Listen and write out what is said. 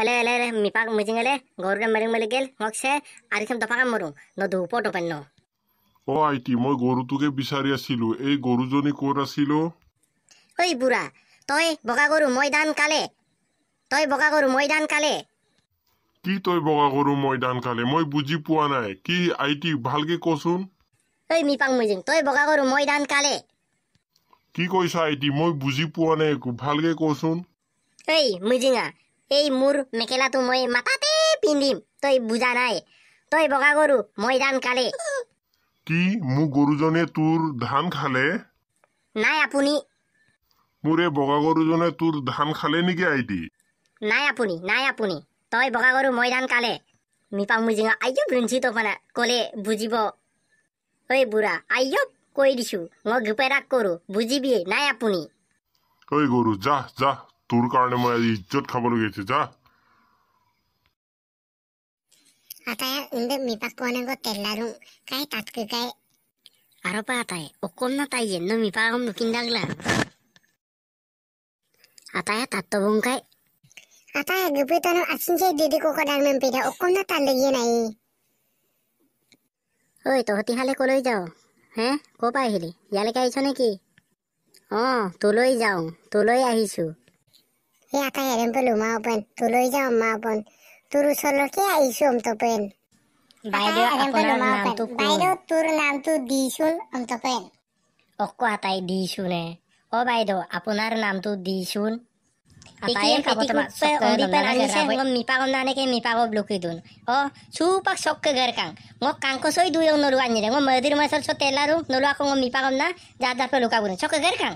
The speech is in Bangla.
এলে এলে এলে মিপাক মিজিং এলে গৰুৰে মাৰিং মাৰি গেল মোক চে আৰু খেম দফা কাম মাৰো ন ধূপ টপেন ন অ আইটি মই গৰুটোকে বিচাৰি আছিলো এই গৰুজনী ক'ত আছিল ঐ বুঢ়া তই বগা গৰু মই দান কালে তই বগা গৰু মই দান কালে কি তই বগা গৰু মই দান কালে মই বুজি পোৱা নাই কি আইটি ভালকে কচোন ঐ মিপাং মিজিং তই বগা গৰু মই দান কালে কি কৈছা আইটি মই বুজি পোৱা নাই ভালকে কচোন এই মিজিঙা এই মোৰ মেখেলাটো মই মাথাতে পিন্ধিম তই বুজা নাই তই বগা গৰু মই ধান কালে কি মোক গৰুজনে তোৰ ধান খালে নাই আপুনি মোৰ এই বগা গৰুজনে তোৰ ধান খালে নেকি আইডি নাই আপুনি নাই আপুনি তই বগা গৰু মই ধান কালে মিপা মুজিঙা আইজক ৰুঞ্চিত মানে ক'লে বুজিব ঐ বুঢ়া আইজক কৈ দিছো মই ঘুপেৰাক কৰো বুজিবি নাই আপুনি ঐ গৰু যাহ যাহ তোর কারণে মনে হয় ইজ্জত খাবার গেছে যা দিদি কোকো ডারমেন পিটা ও কোন না তাল লেগিয়ে নাই ওই তো হতি হালে কলই যাও হ্যাঁ কোপা আহিলি ইয়ালে কাইছো নাকি অ তোলই যাও তোলই আহিছো ya ta yaren bulu ma open tuloy jam ma open turu solo ke ai shum to pen বাইদেউ আপোনাৰ নামটো বাইদেউ তোৰ নামটো দিছোন অন্তপেন অকো আটাই দিছোনে অ বাইদেউ আপোনাৰ নামটো দিছোন আটায়ে খাব তোমাক অৰিপেন আনিছে মোক কাংক চৈ দুই নলু আনিলে মই মদিৰ মাছৰ চ তেলাৰু নলু আকৌ মিপাগম না যাৰ যাৰ পৰা চককে গেৰ কাং